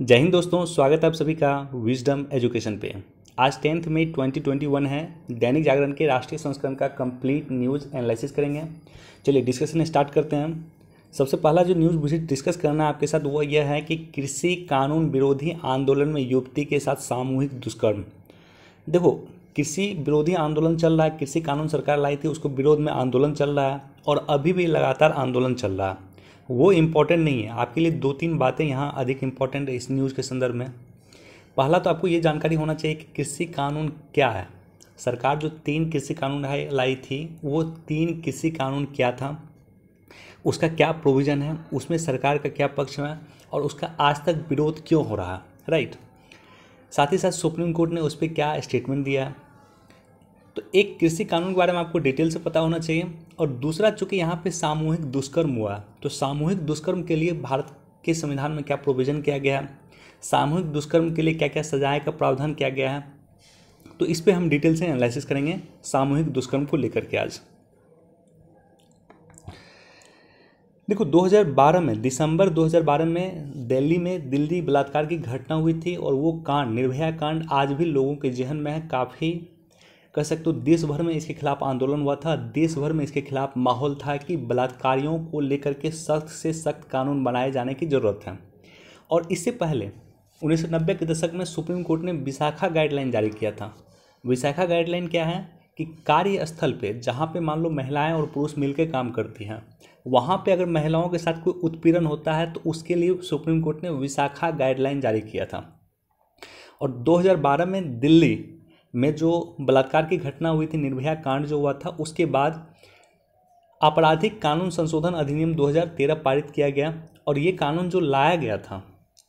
जय हिंद दोस्तों स्वागत है आप सभी का विजडम एजुकेशन पे आज टेंथ में 2021 है दैनिक जागरण के राष्ट्रीय संस्करण का कंप्लीट न्यूज़ एनालिसिस करेंगे चलिए डिस्कशन स्टार्ट करते हैं सबसे पहला जो न्यूज़ मुझे डिस्कस करना है आपके साथ वो यह है कि कृषि कानून विरोधी आंदोलन में युवती के साथ सामूहिक दुष्कर्म देखो कृषि विरोधी आंदोलन चल रहा है कृषि कानून सरकार लाई थी उसको विरोध में आंदोलन चल रहा है और अभी भी लगातार आंदोलन चल रहा है वो इम्पॉर्टेंट नहीं है आपके लिए दो तीन बातें यहाँ अधिक इम्पॉर्टेंट है इस न्यूज़ के संदर्भ में पहला तो आपको ये जानकारी होना चाहिए कि कृषि कानून क्या है सरकार जो तीन कृषि कानून लाई थी वो तीन कृषि कानून क्या था उसका क्या प्रोविज़न है उसमें सरकार का क्या पक्ष है और उसका आज तक विरोध क्यों हो रहा है राइट साथ ही साथ सुप्रीम कोर्ट ने उस पर क्या स्टेटमेंट दिया है तो एक कृषि कानून के बारे में आपको डिटेल से पता होना चाहिए और दूसरा चूंकि यहाँ पे सामूहिक दुष्कर्म हुआ तो सामूहिक दुष्कर्म के लिए भारत के संविधान में क्या प्रोविज़न किया गया है सामूहिक दुष्कर्म के लिए क्या क्या सजाए का प्रावधान किया गया है तो इस पर हम डिटेल से एनालिसिस करेंगे सामूहिक दुष्कर्म को लेकर के आज देखो 2012 में दिसंबर 2012 में दिल्ली में दिल्ली बलात्कार की घटना हुई थी और वो कांड निर्भया कांड आज भी लोगों के जहन में है काफ़ी कह सकते हो देश भर में इसके खिलाफ आंदोलन हुआ था देश भर में इसके खिलाफ माहौल था कि बलात्कारियों को लेकर के सख्त से सख्त कानून बनाए जाने की ज़रूरत है और इससे पहले उन्नीस के दशक में सुप्रीम कोर्ट ने विशाखा गाइडलाइन जारी किया था विशाखा गाइडलाइन क्या है कि कार्यस्थल पे जहाँ पे मान लो महिलाएं और पुरुष मिलकर काम करती हैं वहाँ पे अगर महिलाओं के साथ कोई उत्पीड़न होता है तो उसके लिए सुप्रीम कोर्ट ने विशाखा गाइडलाइन जारी किया था और 2012 में दिल्ली में जो बलात्कार की घटना हुई थी निर्भया कांड जो हुआ था उसके बाद आपराधिक कानून संशोधन अधिनियम 2013 पारित किया गया और ये कानून जो लाया गया था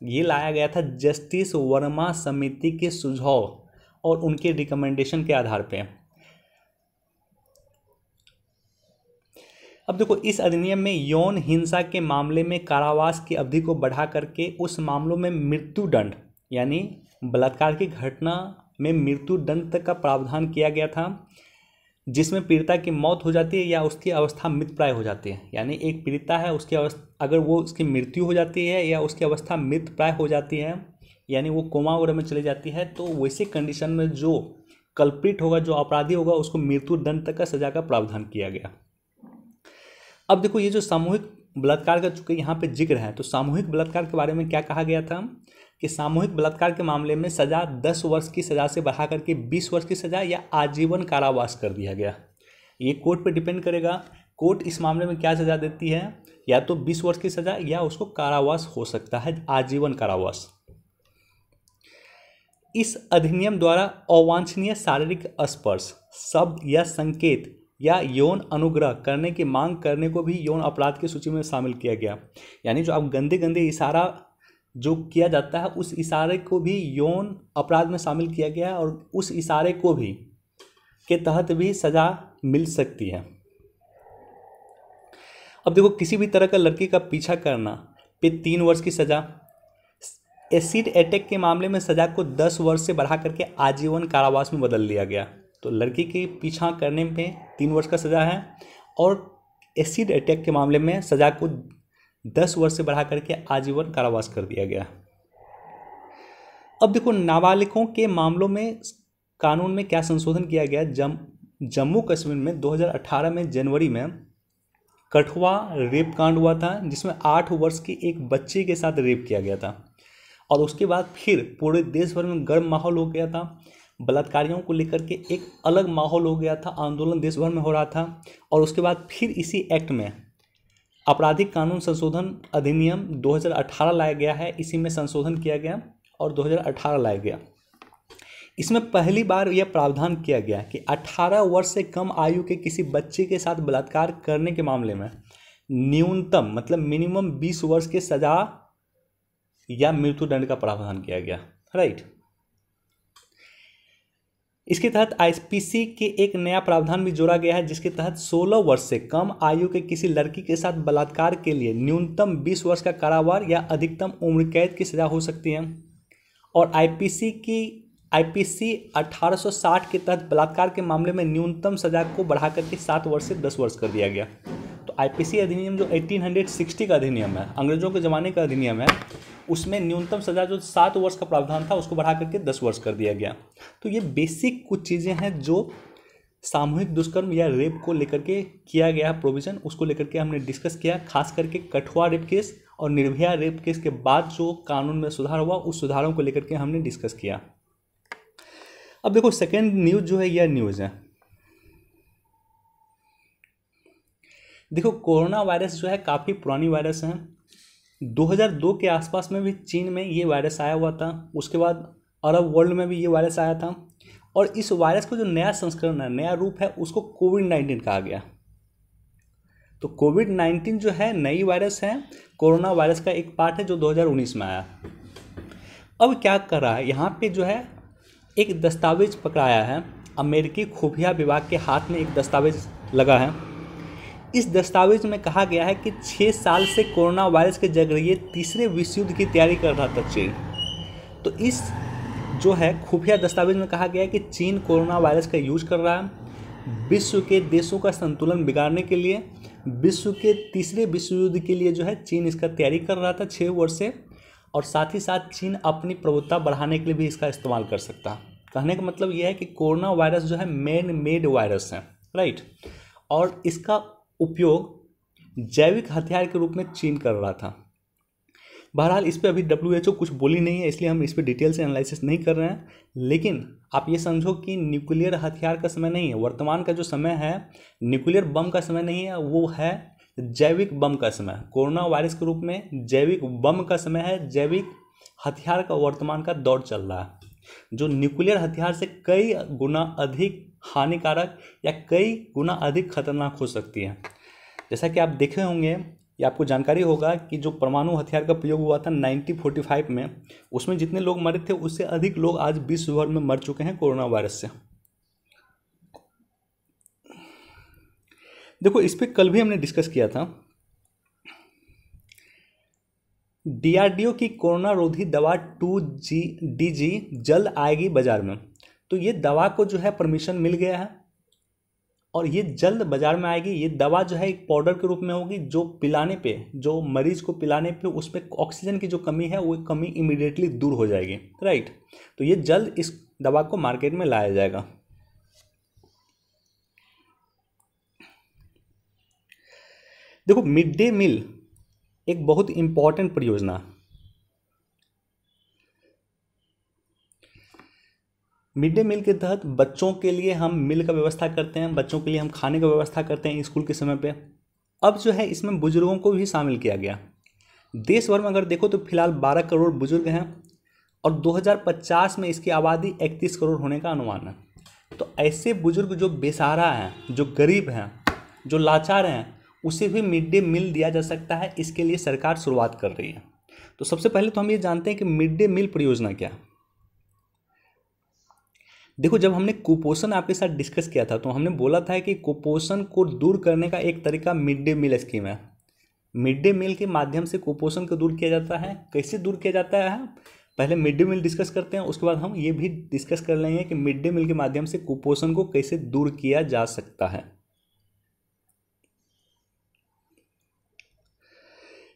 ये लाया गया था जस्टिस वर्मा समिति के सुझाव और उनके रिकमेंडेशन के आधार पे अब देखो इस अधिनियम में यौन हिंसा के मामले में कारावास की अवधि को बढ़ा करके उस मामलों में मृत्यु दंड यानी बलात्कार की घटना में मृत्यु दंड तक का प्रावधान किया गया था जिसमें पीड़िता की मौत हो जाती है या उसकी अवस्था मृतप्राय हो जाती है यानी एक पीड़िता है उसकी अवस्था अगर वो उसकी मृत्यु हो जाती है या उसकी अवस्था मृतप्राय हो जाती है यानी वो कोमा वगैरह में चली जाती है तो वैसे कंडीशन में जो कल्प्रिट होगा जो अपराधी होगा उसको मृत्यु दंड तक का सजा का प्रावधान किया गया अब देखो ये जो सामूहिक बलात्कार का चूंकि यहाँ पे जिक्र है तो सामूहिक बलात्कार के बारे में क्या कहा गया था कि सामूहिक बलात्कार के मामले में सज़ा दस वर्ष की सज़ा से बढ़ा करके बीस वर्ष की सज़ा या आजीवन कारावास कर दिया गया ये कोर्ट पर डिपेंड करेगा कोर्ट इस मामले में क्या सज़ा देती है या तो बीस वर्ष की सज़ा या उसको कारावास हो सकता है आजीवन कारावास इस अधिनियम द्वारा अवांछनीय शारीरिक स्पर्श शब्द या संकेत या यौन अनुग्रह करने की मांग करने को भी यौन अपराध की सूची में शामिल किया गया यानी जो आप गंदे गंदे इशारा जो किया जाता है उस इशारे को भी यौन अपराध में शामिल किया गया है और उस इशारे को भी के तहत भी सज़ा मिल सकती है अब देखो किसी भी तरह का लड़की का पीछा करना पे तीन वर्ष की सज़ा एसिड अटैक के मामले में सज़ा को दस वर्ष से बढ़ा करके आजीवन कारावास में बदल दिया गया तो लड़की के पीछा करने में तीन वर्ष का सज़ा है और एसिड अटैक के मामले में सज़ा को दस वर्ष से बढ़ा करके आजीवन कारावास कर दिया गया अब देखो नाबालिगों के मामलों में कानून में क्या संशोधन किया गया जम जम्मू कश्मीर में 2018 में जनवरी में कठुआ रेप कांड हुआ था जिसमें आठ वर्ष के एक बच्चे के साथ रेप किया गया था और उसके बाद फिर पूरे देश भर में गर्म माहौल हो गया था बलात्कारियों को लेकर के एक अलग माहौल हो गया था आंदोलन देश भर में हो रहा था और उसके बाद फिर इसी एक्ट में आपराधिक कानून संशोधन अधिनियम 2018 लाया गया है इसी में संशोधन किया गया और 2018 लाया गया इसमें पहली बार यह प्रावधान किया गया कि 18 वर्ष से कम आयु के किसी बच्चे के साथ बलात्कार करने के मामले में न्यूनतम मतलब मिनिमम 20 वर्ष के सजा या मृत्युदंड का प्रावधान किया गया राइट इसके तहत आईपीसी के एक नया प्रावधान भी जोड़ा गया है जिसके तहत 16 वर्ष से कम आयु के किसी लड़की के साथ बलात्कार के लिए न्यूनतम 20 वर्ष का कारावार या अधिकतम उम्र कैद की सजा हो सकती है और आईपीसी की आईपीसी 1860 के तहत बलात्कार के मामले में न्यूनतम सजा को बढ़ा करके सात वर्ष से दस वर्ष कर दिया गया तो आई अधिनियम जो एटीन का अधिनियम है अंग्रेजों के ज़माने का अधिनियम है उसमें न्यूनतम सजा जो सात वर्ष का प्रावधान था उसको बढ़ा करके दस वर्ष कर दिया गया तो ये बेसिक कुछ चीज़ें हैं जो सामूहिक दुष्कर्म या रेप को लेकर के किया गया प्रोविज़न उसको लेकर के हमने डिस्कस किया खास करके कठुआ रेप केस और निर्भया रेप केस के बाद जो कानून में सुधार हुआ उस सुधारों को लेकर के हमने डिस्कस किया अब देखो सेकेंड न्यूज़ जो है यह न्यूज़ है देखो कोरोना वायरस जो है काफ़ी पुरानी वायरस है 2002 के आसपास में भी चीन में ये वायरस आया हुआ था उसके बाद अरब वर्ल्ड में भी ये वायरस आया था और इस वायरस का जो नया संस्करण है नया रूप है उसको कोविड नाइन्टीन कहा गया तो कोविड नाइन्टीन जो है नई वायरस है कोरोना वायरस का एक पार्ट है जो 2019 में आया अब क्या कर रहा है यहाँ पे जो है एक दस्तावेज पकड़ाया है अमेरिकी खुफिया विभाग के हाथ में एक दस्तावेज लगा है इस दस्तावेज में कहा गया है कि छः साल से कोरोना वायरस के जगरिए तीसरे विश्व युद्ध की तैयारी कर रहा था चीन तो इस जो है खुफिया दस्तावेज में कहा गया है कि चीन कोरोना वायरस का यूज कर रहा है विश्व के देशों का संतुलन बिगाड़ने के लिए विश्व के तीसरे विश्व युद्ध के लिए जो है चीन इसका तैयारी कर रहा था छः वर्ष से और साथ ही साथ चीन अपनी प्रभुता बढ़ाने के लिए भी इसका इस्तेमाल कर सकता कहने का मतलब यह है कि कोरोना वायरस जो है मेन मेड वायरस है राइट और इसका उपयोग जैविक हथियार के रूप में चीन कर रहा था बहरहाल इस पर अभी डब्ल्यू कुछ बोली नहीं है इसलिए हम इस पर डिटेल से एनालिसिस नहीं कर रहे हैं लेकिन आप ये समझो कि न्यूक्लियर हथियार का समय नहीं है वर्तमान का जो समय है न्यूक्लियर बम का समय नहीं है वो है जैविक बम का समय कोरोना वायरस के रूप में जैविक बम का समय है जैविक हथियार का वर्तमान का दौर चल रहा है जो न्यूक्लियर हथियार से कई गुना अधिक हानिकारक या कई गुना अधिक खतरनाक हो सकती है जैसा कि आप देखे होंगे या आपको जानकारी होगा कि जो परमाणु हथियार का प्रयोग हुआ था 1945 में उसमें जितने लोग मरे थे उससे अधिक लोग आज विश्व भर में मर चुके हैं कोरोना वायरस से देखो इस पर कल भी हमने डिस्कस किया था डीआरडीओ की कोरोना रोधी दवा टू जी डी जी जल्द आएगी बाजार में तो ये दवा को जो है परमिशन मिल गया है और ये जल्द बाज़ार में आएगी ये दवा जो है एक पाउडर के रूप में होगी जो पिलाने पे जो मरीज को पिलाने पे उस पर ऑक्सीजन की जो कमी है वो कमी इमिडिएटली दूर हो जाएगी राइट तो ये जल्द इस दवा को मार्केट में लाया जाएगा देखो मिड डे मील एक बहुत इम्पॉर्टेंट परियोजना मिड डे मील के तहत बच्चों के लिए हम मिल का व्यवस्था करते हैं बच्चों के लिए हम खाने का व्यवस्था करते हैं स्कूल के समय पे अब जो है इसमें बुजुर्गों को भी शामिल किया गया देश भर में अगर देखो तो फिलहाल 12 करोड़ बुजुर्ग हैं और 2050 में इसकी आबादी 31 करोड़ होने का अनुमान है तो ऐसे बुजुर्ग जो बेसहारा हैं जो गरीब हैं जो लाचार हैं उसे भी मिड डे मील दिया जा सकता है इसके लिए सरकार शुरुआत कर रही है तो सबसे पहले तो हम ये जानते हैं कि मिड डे मील परियोजना क्या है देखो जब हमने कुपोषण आपके साथ डिस्कस किया था तो हमने बोला था कि कुपोषण को दूर करने का एक तरीका मिड डे मील स्कीम है मिड डे मील के माध्यम से कुपोषण को दूर किया जाता है कैसे दूर किया जाता है पहले मिड डे मील डिस्कस करते हैं उसके बाद हम ये भी डिस्कस कर लेंगे कि मिड डे मील के माध्यम से कुपोषण को कैसे दूर किया जा सकता है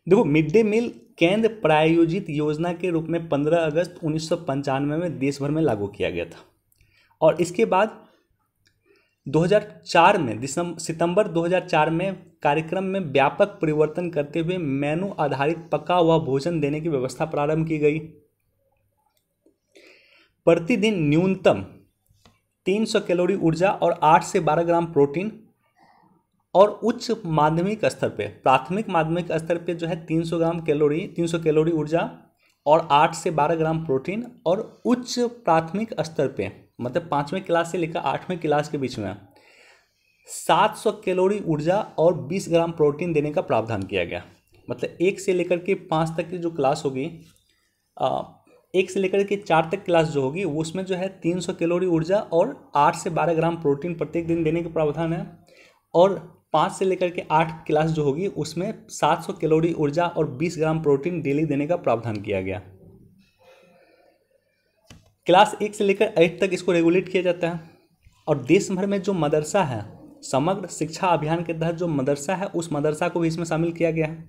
देखो मिड डे मील केंद्र प्रायोजित योजना के रूप में 15 अगस्त उन्नीस में देश भर में लागू किया गया था और इसके बाद 2004 में दिसंबर सितंबर 2004 में कार्यक्रम में व्यापक परिवर्तन करते हुए मेनू आधारित पका हुआ भोजन देने की व्यवस्था प्रारंभ की गई प्रतिदिन न्यूनतम 300 कैलोरी ऊर्जा और 8 से 12 ग्राम प्रोटीन और उच्च माध्यमिक स्तर पर प्राथमिक माध्यमिक स्तर पर जो है 300 ग्राम कैलोरी 300 कैलोरी ऊर्जा और 8 से 12 ग्राम प्रोटीन और उच्च प्राथमिक स्तर पर मतलब पाँचवें क्लास से लेकर आठवें क्लास के बीच में सात सौ कैलोरी ऊर्जा और बीस ग्राम प्रोटीन देने का प्रावधान किया गया मतलब एक से लेकर के पाँच तक की जो क्लास होगी एक से लेकर के चार तक क्लास जो होगी उसमें जो है तीन सौ कैलोरी ऊर्जा और आठ से बारह ग्राम प्रोटीन प्रत्येक दिन देने का प्रावधान है और पाँच से लेकर के आठ क्लास जो होगी उसमें सात सौ कैलोरी ऊर्जा और बीस ग्राम प्रोटीन डेली देने का प्रावधान किया गया क्लास एक से लेकर एट तक इसको रेगुलेट किया जाता है और देश भर में जो मदरसा है समग्र शिक्षा अभियान के तहत जो मदरसा है उस मदरसा को भी इसमें शामिल किया गया है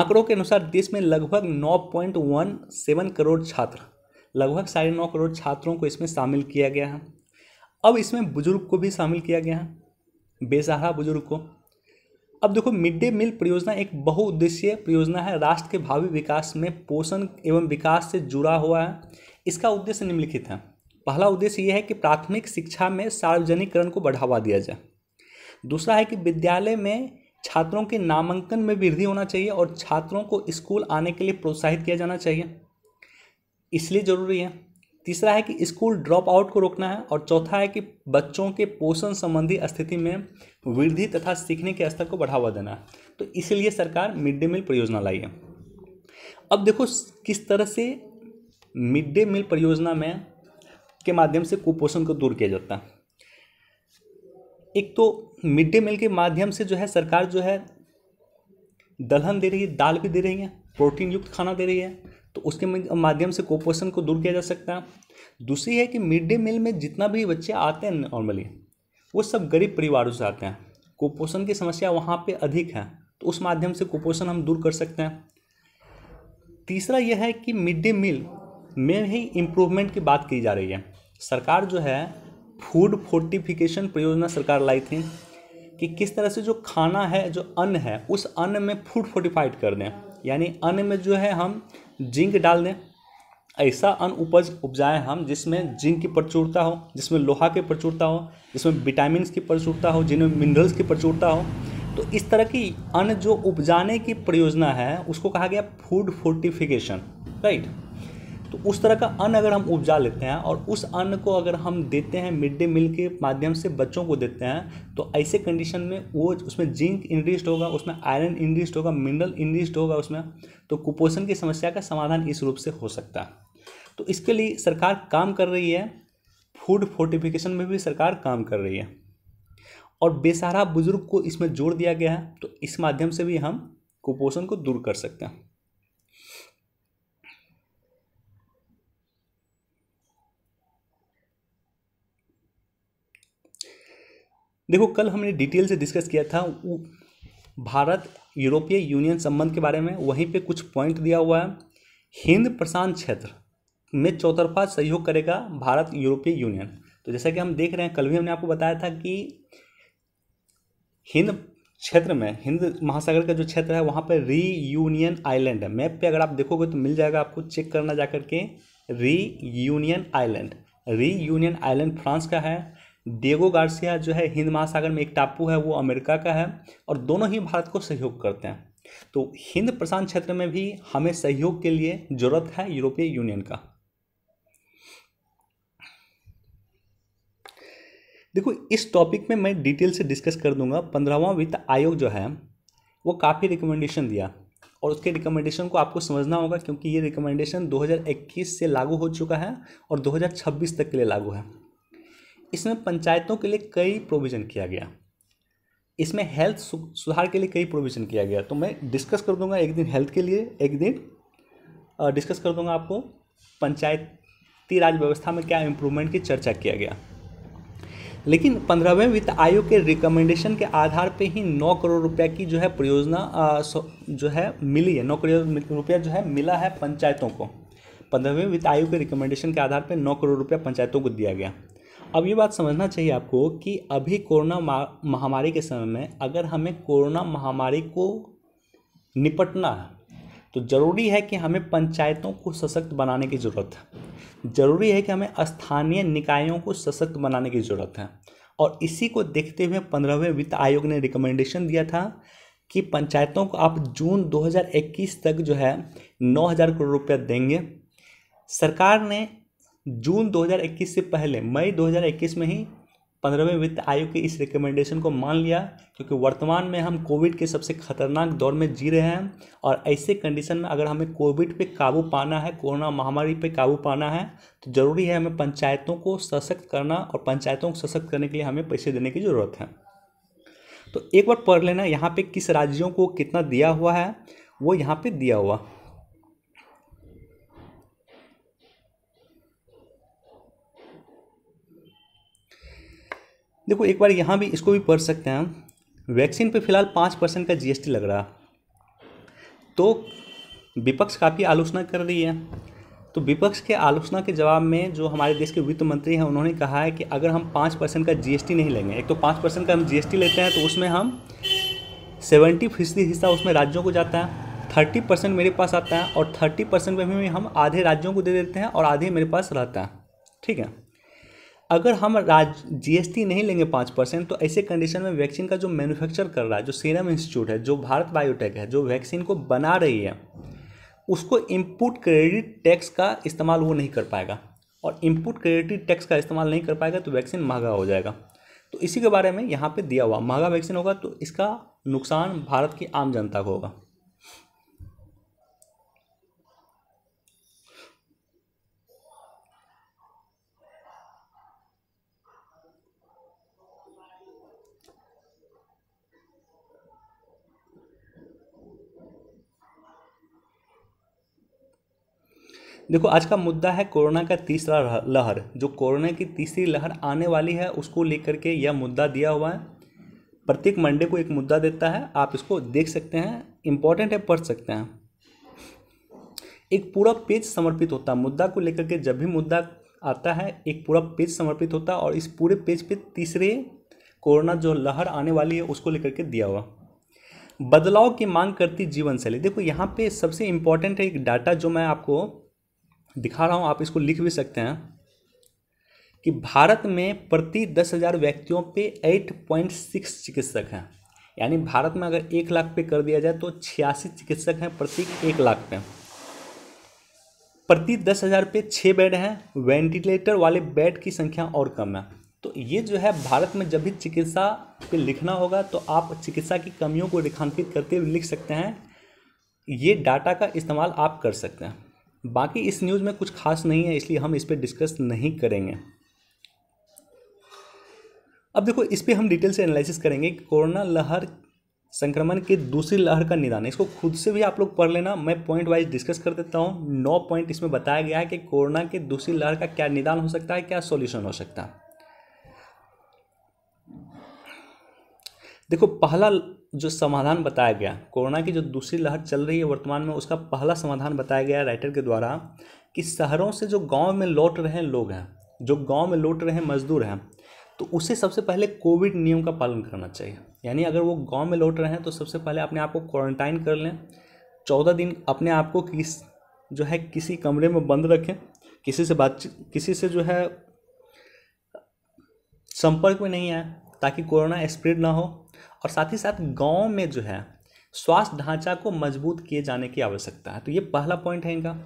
आंकड़ों के अनुसार देश में लगभग 9.17 करोड़ छात्र लगभग साढ़े नौ करोड़ छात्रों को इसमें शामिल किया गया है अब इसमें बुजुर्ग को भी शामिल किया गया है बेसहारा बुजुर्ग को अब देखो मिड डे मील परियोजना एक बहुउद्देशीय परियोजना है राष्ट्र के भावी विकास में पोषण एवं विकास से जुड़ा हुआ है इसका उद्देश्य निम्नलिखित है पहला उद्देश्य यह है कि प्राथमिक शिक्षा में सार्वजनिकरण को बढ़ावा दिया जाए दूसरा है कि विद्यालय में छात्रों के नामांकन में वृद्धि होना चाहिए और छात्रों को स्कूल आने के लिए प्रोत्साहित किया जाना चाहिए इसलिए ज़रूरी है तीसरा है कि स्कूल ड्रॉप आउट को रोकना है और चौथा है कि बच्चों के पोषण संबंधी स्थिति में वृद्धि तथा सीखने के स्तर को बढ़ावा देना है तो इसलिए सरकार मिड डे मील परियोजना लाई है अब देखो किस तरह से मिड डे मील परियोजना में के माध्यम से कुपोषण को दूर किया जाता है एक तो मिड डे मील के माध्यम से जो है सरकार जो है दलहन दे रही है दाल भी दे रही है प्रोटीन युक्त खाना दे रही है तो उसके माध्यम से कुपोषण को दूर किया जा सकता है दूसरी है कि मिड डे मील में जितना भी बच्चे आते हैं नॉर्मली वो सब गरीब परिवारों से आते हैं कुपोषण की समस्या वहाँ पे अधिक है तो उस माध्यम से कुपोषण हम दूर कर सकते हैं तीसरा यह है कि मिड डे मील में ही इम्प्रूवमेंट की बात की जा रही है सरकार जो है फूड फोर्टिफिकेशन परियोजना सरकार लाई थी कि किस तरह से जो खाना है जो अन्न है उस अन्न में फूड फोर्टिफाइड कर दें यानी अन्न में जो है हम जिंक डाल दें ऐसा अन्न उपज उपजाएं हम जिसमें जिंक की प्रचुरता हो जिसमें लोहा की प्रचुरता हो जिसमें विटामिन की प्रचुरता हो जिनमें मिनरल्स की प्रचुरता हो तो इस तरह की अन्न जो उपजाने की परियोजना है उसको कहा गया फूड फोर्टिफिकेशन राइट तो उस तरह का अन्न अगर हम उपजा लेते हैं और उस अन्न को अगर हम देते हैं मिड डे मील के माध्यम से बच्चों को देते हैं तो ऐसे कंडीशन में वो उसमें जिंक इनरिस्ट होगा उसमें आयरन इनरिस्ट होगा मिनरल इनरिस्ट होगा उसमें तो कुपोषण की समस्या का समाधान इस रूप से हो सकता है तो इसके लिए सरकार काम कर रही है फूड फोर्टिफिकेशन में भी सरकार काम कर रही है और बेसहारा बुजुर्ग को इसमें जोड़ दिया गया है तो इस माध्यम से भी हम कुपोषण को दूर कर सकते हैं देखो कल हमने डिटेल से डिस्कस किया था भारत यूरोपीय यूनियन संबंध के बारे में वहीं पे कुछ पॉइंट दिया हुआ है हिंद प्रशांत क्षेत्र में चौतरफा सहयोग करेगा भारत यूरोपीय यूनियन तो जैसा कि हम देख रहे हैं कल भी हमने आपको बताया था कि हिंद क्षेत्र में हिंद महासागर का जो क्षेत्र है वहाँ पर री यूनियन आइलैंड है मैप पे अगर आप देखोगे तो मिल जाएगा आपको चेक करना जा करके Reunion island Reunion island France का है डेगो गार्सिया जो है हिंद महासागर में एक टापू है वो अमेरिका का है और दोनों ही भारत को सहयोग करते हैं तो हिंद प्रशांत क्षेत्र में भी हमें सहयोग के लिए जरूरत है यूरोपीय यूनियन का देखो इस टॉपिक में मैं डिटेल से डिस्कस कर दूंगा पंद्रहवा वित्त आयोग जो है वो काफ़ी रिकमेंडेशन दिया और उसके रिकमेंडेशन को आपको समझना होगा क्योंकि ये रिकमेंडेशन 2021 से लागू हो चुका है और 2026 तक के लिए लागू है इसमें पंचायतों के लिए कई प्रोविज़न किया गया इसमें हेल्थ सुधार के लिए कई प्रोविज़न किया गया तो मैं डिस्कस कर दूंगा एक दिन हेल्थ के लिए एक दिन डिस्कस कर दूंगा आपको पंचायती राज व्यवस्था में क्या इम्प्रूवमेंट की चर्चा किया गया लेकिन पंद्रहवें वित्त आयोग के रिकमेंडेशन के आधार पे ही नौ करोड़ रुपया की जो है परियोजना जो है मिली है नौ करोड़ रुपया जो है मिला है पंचायतों को पंद्रहवें वित्त आयोग के रिकमेंडेशन के आधार पर नौ करोड़ रुपया पंचायतों को दिया गया अब ये बात समझना चाहिए आपको कि अभी कोरोना महामारी के समय में अगर हमें कोरोना महामारी को निपटना है तो ज़रूरी है कि हमें पंचायतों को सशक्त बनाने की ज़रूरत है ज़रूरी है कि हमें स्थानीय निकायों को सशक्त बनाने की ज़रूरत है और इसी को देखते हुए पंद्रहवें वित्त आयोग ने रिकमेंडेशन दिया था कि पंचायतों को आप जून 2021 तक जो है 9000 करोड़ रुपया देंगे सरकार ने जून 2021 से पहले मई 2021 में ही पंद्रहवें वित्त आयोग के इस रिकमेंडेशन को मान लिया क्योंकि वर्तमान में हम कोविड के सबसे खतरनाक दौर में जी रहे हैं और ऐसे कंडीशन में अगर हमें कोविड पे काबू पाना है कोरोना महामारी पे काबू पाना है तो ज़रूरी है हमें पंचायतों को सशक्त करना और पंचायतों को सशक्त करने के लिए हमें पैसे देने की ज़रूरत है तो एक बार पढ़ लेना यहाँ पर किस राज्यों को कितना दिया हुआ है वो यहाँ पर दिया हुआ देखो एक बार यहाँ भी इसको भी पढ़ सकते हैं हम वैक्सीन पे फिलहाल पाँच परसेंट का जीएसटी लग रहा तो विपक्ष काफ़ी आलोचना कर रही है तो विपक्ष के आलोचना के जवाब में जो हमारे देश के वित्त मंत्री हैं उन्होंने कहा है कि अगर हम पाँच परसेंट का जीएसटी नहीं लेंगे एक तो पाँच परसेंट का हम जीएसटी लेते हैं तो उसमें हम सेवेंटी फीसदी हिस्सा उसमें राज्यों को जाता है थर्टी परसेंट मेरे पास आता है और थर्टी परसेंट में भी हम आधे राज्यों को दे देते हैं और आधे मेरे पास रहता है ठीक है अगर हम राज जीएसटी नहीं लेंगे पाँच परसेंट तो ऐसे कंडीशन में वैक्सीन का जो मैन्युफैक्चर कर रहा है जो सीरम इंस्टीट्यूट है जो भारत बायोटेक है जो वैक्सीन को बना रही है उसको इनपुट क्रेडिट टैक्स का इस्तेमाल वो नहीं कर पाएगा और इनपुट क्रेडिट टैक्स का इस्तेमाल नहीं कर पाएगा तो वैक्सीन महंगा हो जाएगा तो इसी के बारे में यहाँ पर दिया हुआ महंगा वैक्सीन होगा तो इसका नुकसान भारत की आम जनता को होगा देखो आज का मुद्दा है कोरोना का तीसरा लहर जो कोरोना की तीसरी लहर आने वाली है उसको लेकर के यह मुद्दा दिया हुआ है प्रत्येक मंडे को एक मुद्दा देता है आप इसको देख सकते हैं इम्पॉर्टेंट है पढ़ सकते हैं एक पूरा पेज समर्पित होता है मुद्दा को लेकर के जब भी मुद्दा आता है एक पूरा पेज समर्पित होता है और इस पूरे पेज पे तीसरे कोरोना जो लहर आने वाली है उसको लेकर के दिया हुआ बदलाव की मांग करती जीवन शैली देखो यहाँ पे सबसे इम्पोर्टेंट है एक डाटा जो मैं आपको दिखा रहा हूँ आप इसको लिख भी सकते हैं कि भारत में प्रति दस हज़ार व्यक्तियों पे सिक्स चिकित्सक हैं यानी भारत में अगर एक लाख पे कर दिया जाए तो छियासी चिकित्सक हैं प्रति एक लाख पे प्रति दस हज़ार पे छः बेड हैं वेंटिलेटर वाले बेड की संख्या और कम है तो ये जो है भारत में जब भी चिकित्सा पे लिखना होगा तो आप चिकित्सा की कमियों को रेखांकित करते हुए लिख सकते हैं ये डाटा का इस्तेमाल आप कर सकते हैं बाकी इस न्यूज़ में कुछ खास नहीं है इसलिए हम इस पर डिस्कस नहीं करेंगे अब देखो इस पर हम डिटेल से एनालिसिस करेंगे कि कोरोना लहर संक्रमण की दूसरी लहर का निदान इसको खुद से भी आप लोग पढ़ लेना मैं पॉइंट वाइज डिस्कस कर देता हूँ नौ पॉइंट इसमें बताया गया है कि कोरोना के दूसरी लहर का क्या निदान हो सकता है क्या सॉल्यूशन हो सकता है देखो पहला जो समाधान बताया गया कोरोना की जो दूसरी लहर चल रही है वर्तमान में उसका पहला समाधान बताया गया राइटर के द्वारा कि शहरों से जो गांव में लौट रहे लोग हैं जो गांव में लौट रहे मजदूर हैं तो उसे सबसे पहले कोविड नियम का पालन करना चाहिए यानी अगर वो गाँव में लौट रहे हैं तो सबसे पहले अपने आप को क्वारंटाइन कर लें चौदह दिन अपने आप को किस जो है किसी कमरे में बंद रखें किसी से बातचीत किसी से जो है संपर्क में नहीं आए ताकि कोरोना स्प्रेड ना हो और साथ ही साथ गाँव में जो है स्वास्थ्य ढांचा को मजबूत किए जाने की आवश्यकता है तो ये पहला पॉइंट है इनका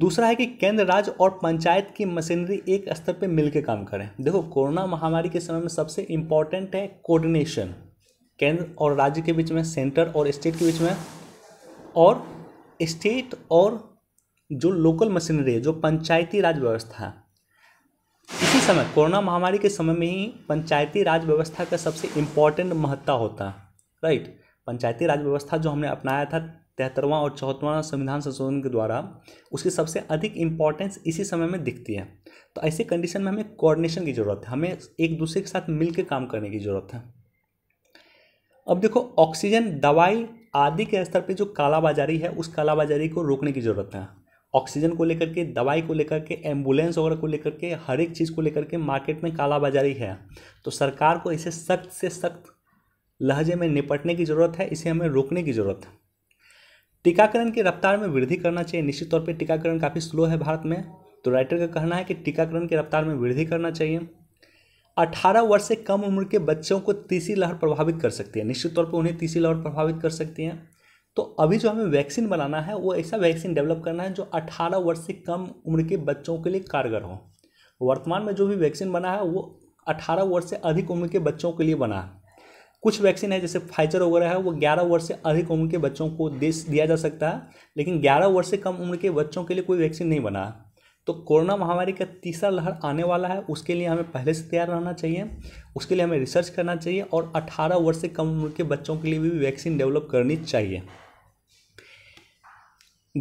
दूसरा है कि केंद्र राज्य और पंचायत की मशीनरी एक स्तर पर मिलकर काम करें देखो कोरोना महामारी के समय में सबसे इम्पॉर्टेंट है कोऑर्डिनेशन केंद्र और राज्य के बीच में सेंटर और स्टेट के बीच में और स्टेट और जो लोकल मशीनरी है जो पंचायती राज व्यवस्था है समय कोरोना महामारी के समय में ही पंचायती राज व्यवस्था का सबसे इम्पोर्टेंट महत्ता होता राइट पंचायती राज व्यवस्था जो हमने अपनाया था तिहत्तरवां और चौहत्तरवां संविधान संशोधन के द्वारा उसकी सबसे अधिक इम्पॉर्टेंस इसी समय में दिखती है तो ऐसे कंडीशन में हमें कोऑर्डिनेशन की ज़रूरत है हमें एक दूसरे के साथ मिलकर काम करने की ज़रूरत है अब देखो ऑक्सीजन दवाई आदि के स्तर पे जो कालाबाजारी है उस कालाबाजारी को रोकने की ज़रूरत है ऑक्सीजन को लेकर के दवाई को लेकर के एम्बुलेंस वगैरह को लेकर के हर एक चीज़ को लेकर के मार्केट में कालाबाजारी है तो सरकार को इसे सख्त से सख्त लहजे में निपटने की ज़रूरत है इसे हमें रोकने की ज़रूरत है टीकाकरण की रफ्तार में वृद्धि करना चाहिए निश्चित तौर पर टीकाकरण काफ़ी स्लो है भारत में तो राइटर का कहना है कि टीकाकरण की रफ्तार में वृद्धि करना चाहिए 18 वर्ष से कम उम्र के बच्चों को तीसरी लहर प्रभावित कर सकती है निश्चित तौर पर उन्हें तीसरी लहर प्रभावित कर सकती है तो अभी जो हमें वैक्सीन बनाना है वो ऐसा वैक्सीन डेवलप करना है जो 18 वर्ष से कम उम्र के बच्चों के लिए कारगर हो वर्तमान में जो भी वैक्सीन बना है वो 18 वर्ष से अधिक उम्र के बच्चों के लिए बना है कुछ वैक्सीन है जैसे फाइजर वगैरह है वो 11 वर्ष से अधिक उम्र के बच्चों को दे दिया जा सकता है लेकिन 11 वर्ष से कम उम्र के बच्चों के लिए कोई वैक्सीन नहीं बना तो कोरोना महामारी का तीसरा लहर आने वाला है उसके लिए हमें पहले से तैयार रहना चाहिए उसके लिए हमें रिसर्च करना चाहिए और 18 वर्ष से कम उम्र के बच्चों के लिए भी वैक्सीन डेवलप करनी चाहिए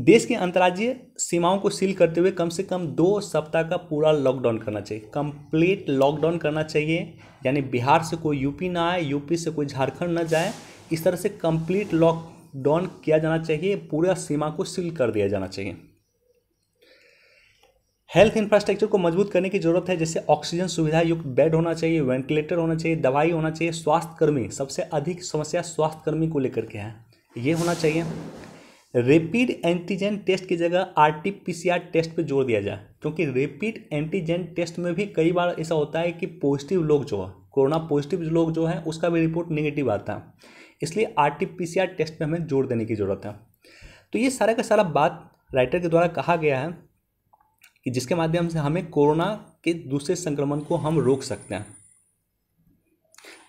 देश के अंतर्राज्यीय सीमाओं को सील करते हुए कम से कम दो सप्ताह का पूरा लॉकडाउन करना चाहिए कंप्लीट लॉकडाउन करना चाहिए यानी बिहार से कोई यूपी ना आए यूपी से कोई झारखंड ना जाए इस तरह से कंप्लीट लॉकडाउन किया जाना चाहिए पूरा सीमा को सील कर दिया जाना चाहिए हेल्थ इंफ्रास्ट्रक्चर को मजबूत करने की जरूरत है जैसे ऑक्सीजन सुविधा युक्त बेड होना चाहिए वेंटिलेटर होना चाहिए दवाई होना चाहिए स्वास्थ्यकर्मी सबसे अधिक समस्या स्वास्थ्यकर्मी को लेकर के है ये होना चाहिए रेपिड एंटीजन टेस्ट की जगह R T P C R test पर जोर दिया जाए क्योंकि रेपिड एंटीजन टेस्ट में भी कई बार ऐसा होता है कि पॉजिटिव लोग जो है कोरोना पॉजिटिव लोग जो है उसका भी रिपोर्ट नेगेटिव आता है इसलिए R T P C R test पर हमें जोर देने की ज़रूरत है तो ये सारा का सारा बात राइटर के द्वारा कहा गया है कि जिसके माध्यम से हमें कोरोना के दूसरे संक्रमण को हम रोक सकते हैं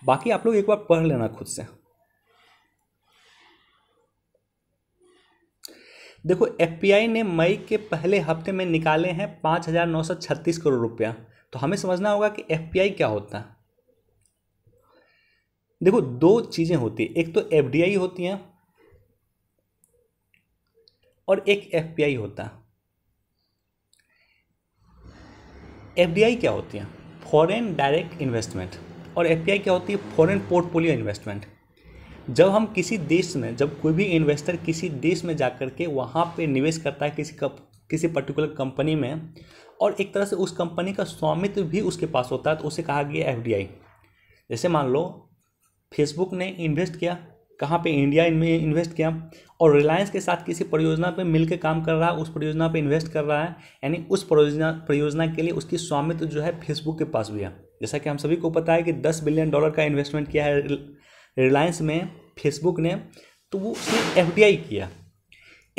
बाकी आप लोग एक बार पढ़ लेना खुद से देखो एफपीआई ने मई के पहले हफ्ते में निकाले हैं पाँच हज़ार नौ सौ छत्तीस करोड़ रुपया तो हमें समझना होगा कि एफपीआई क्या होता है देखो दो चीज़ें होती हैं एक तो एफडीआई होती हैं और एक एफपीआई होता है एफडीआई क्या होती है फॉरेन डायरेक्ट इन्वेस्टमेंट और एफपीआई क्या होती है फॉरेन पोर्टफोलियो इन्वेस्टमेंट जब हम किसी देश में जब कोई भी इन्वेस्टर किसी देश में जा कर के वहाँ पर निवेश करता है किसी कप, किसी पर्टिकुलर कंपनी में और एक तरह से उस कंपनी का स्वामित्व भी उसके पास होता है तो उसे कहा गया एफ जैसे मान लो फेसबुक ने इन्वेस्ट किया कहाँ पे इंडिया में इन्वेस्ट किया और रिलायंस के साथ किसी परियोजना पे मिलकर काम कर रहा है उस परियोजना पे इन्वेस्ट कर रहा है यानी उस परियोजना परियोजना के लिए उसकी स्वामित्व जो है फेसबुक के पास भी है जैसा कि हम सभी को पता है कि दस बिलियन डॉलर का इन्वेस्टमेंट किया है रिलायंस में फेसबुक ने तो वो उसने एफ किया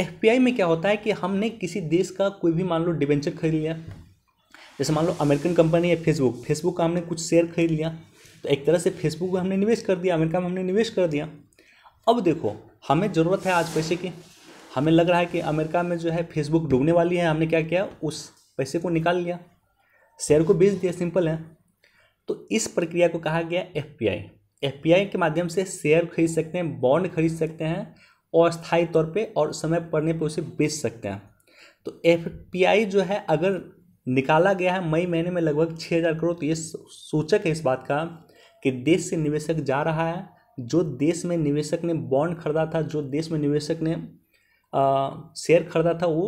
एफ में क्या होता है कि हमने किसी देश का कोई भी मान लो डिवेंचर खरीद लिया जैसे मान लो अमेरिकन कंपनी है फेसबुक फेसबुक का हमने कुछ शेयर खरीद लिया तो एक तरह से फेसबुक में हमने निवेश कर दिया अमेरिका में हमने निवेश कर दिया अब देखो हमें ज़रूरत है आज पैसे की हमें लग रहा है कि अमेरिका में जो है फेसबुक डूबने वाली है हमने क्या किया उस पैसे को निकाल लिया शेयर को बेच दिया सिंपल है तो इस प्रक्रिया को कहा गया एफ एफ के माध्यम से शेयर खरीद सकते हैं बॉन्ड खरीद सकते हैं और अस्थायी तौर पे और समय पड़ने पे उसे बेच सकते हैं तो एफ जो है अगर निकाला गया है मई महीने में लगभग छः हज़ार करोड़ तो ये सूचक है इस बात का कि देश से निवेशक जा रहा है जो देश में निवेशक ने बॉन्ड खरीदा था जो देश में निवेशक ने शेयर खरीदा था वो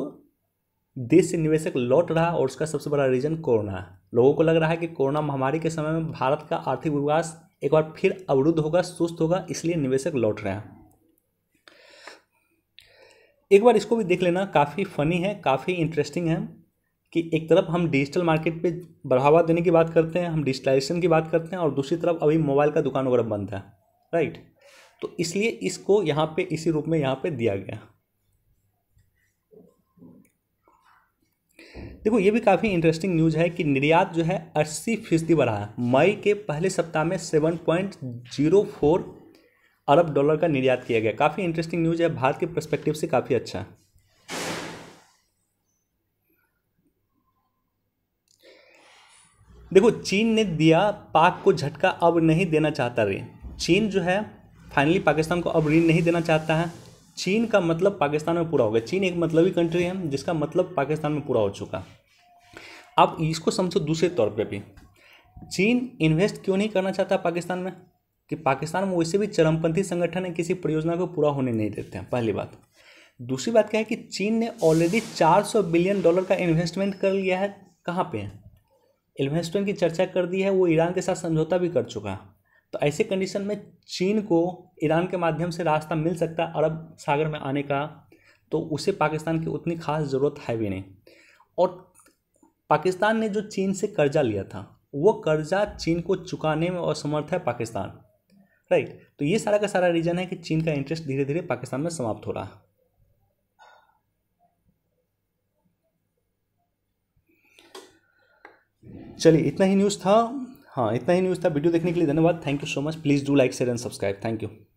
देश से निवेशक लौट रहा और उसका सबसे बड़ा रीज़न कोरोना है लोगों को लग रहा है कि कोरोना महामारी के समय में भारत का आर्थिक विकास एक बार फिर अवरुद्ध होगा सुस्त होगा इसलिए निवेशक लौट रहे हैं एक बार इसको भी देख लेना काफ़ी फनी है काफ़ी इंटरेस्टिंग है कि एक तरफ हम डिजिटल मार्केट पे बढ़ावा देने की बात करते हैं हम डिजिटलाइजेशन की बात करते हैं और दूसरी तरफ अभी मोबाइल का दुकान वगैरह बंद है राइट तो इसलिए इसको यहाँ पे इसी रूप में यहाँ पे दिया गया देखो ये भी काफ़ी इंटरेस्टिंग न्यूज़ है कि निर्यात जो है अस्सी फीसदी बढ़ा है मई के पहले सप्ताह में सेवन पॉइंट जीरो फोर अरब डॉलर का निर्यात किया गया काफ़ी इंटरेस्टिंग न्यूज़ है भारत के परस्पेक्टिव से काफ़ी अच्छा है देखो चीन ने दिया पाक को झटका अब नहीं देना चाहता रे चीन जो है फाइनली पाकिस्तान को अब ऋण नहीं देना चाहता है चीन का मतलब पाकिस्तान में पूरा हो गया चीन एक मतलब ही कंट्री है जिसका मतलब पाकिस्तान में पूरा हो चुका आप इसको समझो दूसरे तौर पर भी चीन इन्वेस्ट क्यों नहीं करना चाहता पाकिस्तान में कि पाकिस्तान में वैसे भी चरमपंथी संगठन है किसी परियोजना को पूरा होने नहीं देते हैं पहली बात दूसरी बात क्या है कि चीन ने ऑलरेडी 400 बिलियन डॉलर का इन्वेस्टमेंट कर लिया है कहाँ पे इन्वेस्टमेंट की चर्चा कर दी है वो ईरान के साथ समझौता भी कर चुका है तो ऐसे कंडीशन में चीन को ईरान के माध्यम से रास्ता मिल सकता है अरब सागर में आने का तो उसे पाकिस्तान की उतनी खास ज़रूरत है भी नहीं और पाकिस्तान ने जो चीन से कर्जा लिया था वो कर्जा चीन को चुकाने में असमर्थ है पाकिस्तान राइट तो ये सारा का सारा रीज़न है कि चीन का इंटरेस्ट धीरे धीरे पाकिस्तान में समाप्त हो रहा है चलिए इतना ही न्यूज़ था हाँ इतना ही न्यूज़ था वीडियो देखने के लिए धन्यवाद thank you so much please do like share and subscribe thank you